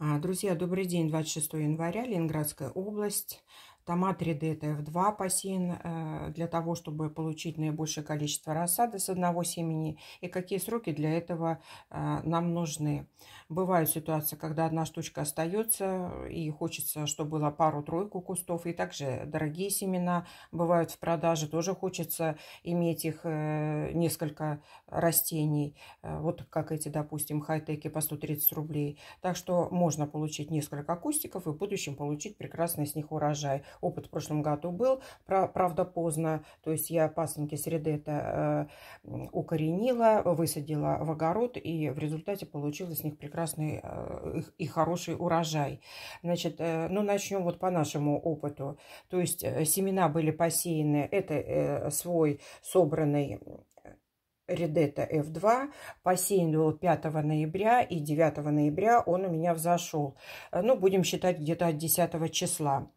А, друзья, добрый день, 26 января, Ленинградская область тома 3D TF2 посеян для того, чтобы получить наибольшее количество рассады с одного семени и какие сроки для этого э, нам нужны. Бывают ситуации, когда одна штучка остается и хочется, чтобы было пару-тройку кустов. И также дорогие семена бывают в продаже, тоже хочется иметь их э, несколько растений. Э, вот как эти, допустим, хай-теки по 130 рублей. Так что можно получить несколько кустиков и в будущем получить прекрасный с них урожай опыт в прошлом году был, правда поздно, то есть я пасынки среды это э, укоренила, высадила в огород, и в результате получил из них прекрасный э, и хороший урожай. Значит, э, ну начнем вот по нашему опыту. То есть семена были посеяны, это свой собранный Редета F2 посеян был 5 ноября и 9 ноября он у меня взошел. Ну, будем считать где-то от 10 числа.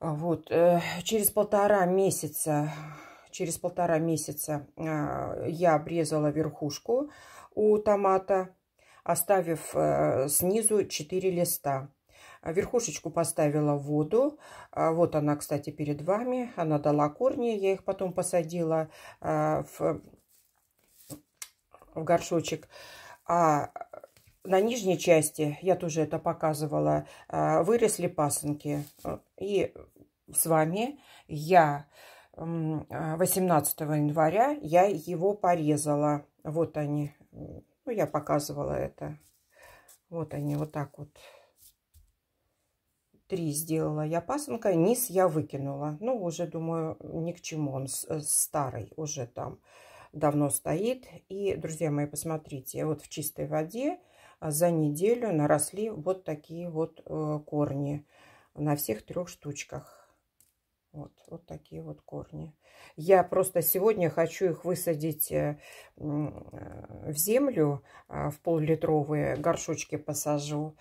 А, вот, э, через полтора месяца, через полтора месяца а, я обрезала верхушку у томата, оставив э, снизу 4 листа. А, верхушечку поставила в воду. Вот она, кстати, перед вами. Она дала корни. Я их потом посадила в, в горшочек. А на нижней части, я тоже это показывала, э, выросли пасынки. И с вами я 18 э, января я его порезала. Вот они. Ну, я показывала это. Вот они, вот так вот. Три сделала я пасынка, низ я выкинула. Ну, уже, думаю, ни к чему, он э, старый уже там давно стоит. И, друзья мои, посмотрите, вот в чистой воде а, за неделю наросли вот такие вот э, корни на всех трех штучках. Вот, вот такие вот корни. Я просто сегодня хочу их высадить э, э, в землю, а, в пол-литровые горшочки посажу.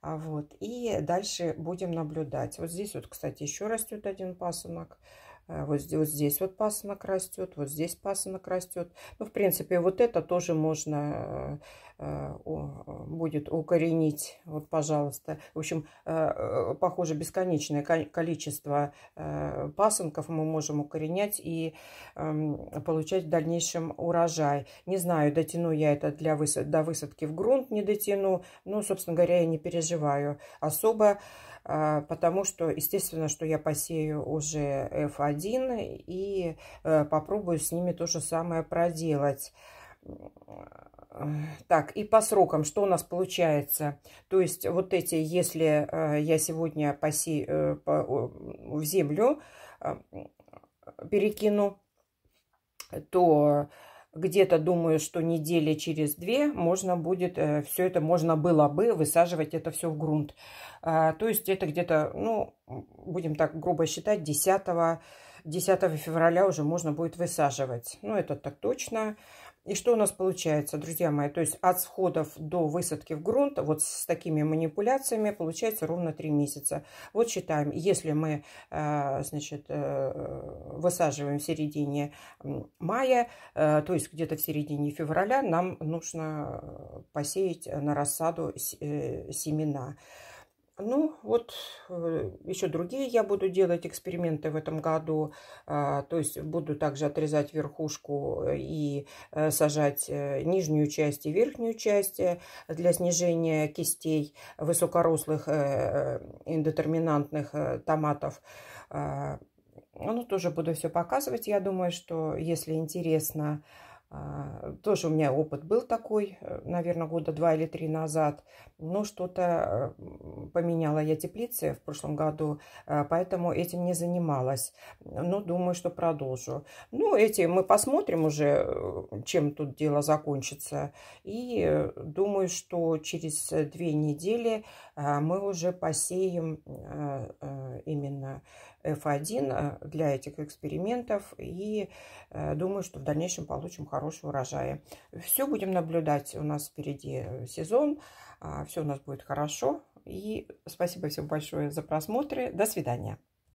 А, вот, и дальше будем наблюдать. Вот здесь вот, кстати, еще растет один пасынок. Э, вот, здесь вот здесь вот пасынок растет, вот здесь пасынок растет. Ну, в принципе, вот это тоже можно э, будет укоренить. Вот, пожалуйста. В общем, э, похоже, бесконечное количество пасынков мы можем укоренять и эм, получать в дальнейшем урожай. Не знаю, дотяну я это для высад... до высадки в грунт, не дотяну. Ну, собственно говоря, я не переживаю особо, потому что, естественно, что я посею уже F1 один и э, попробую с ними то же самое проделать. Так, и по срокам, что у нас получается? То есть вот эти, если э, я сегодня поси, э, в землю перекину, то где-то, думаю, что недели через две можно будет, э, все это можно было бы высаживать это все в грунт. А, то есть это где-то, ну, будем так грубо считать, 10, 10 февраля уже можно будет высаживать. Ну, это так точно. И что у нас получается, друзья мои? То есть от сходов до высадки в грунт, вот с такими манипуляциями, получается ровно 3 месяца. Вот считаем, если мы э, значит, э, высаживаем в середине мая, э, то есть где-то в середине февраля, нам нужно посеять на рассаду семена. Ну, вот э, еще другие я буду делать эксперименты в этом году. А, то есть буду также отрезать верхушку и э, сажать э, нижнюю часть и верхнюю часть для снижения кистей высокорослых индетерминантных томатов. А, ну, тоже буду все показывать. Я думаю, что если интересно, а, тоже у меня опыт был такой, э, наверное, года два или три назад, но что-то э, поменяла я теплицы в прошлом году, э, поэтому этим не занималась. Но ну, думаю, что продолжу. Ну, эти мы посмотрим уже, чем тут дело закончится. И думаю, что через две недели мы уже посеем Э, именно F1 э, для этих экспериментов. И э, думаю, что в дальнейшем получим хороший урожай. Все будем наблюдать. У нас впереди сезон. А, Все у нас будет хорошо. И спасибо всем большое за просмотры. До свидания.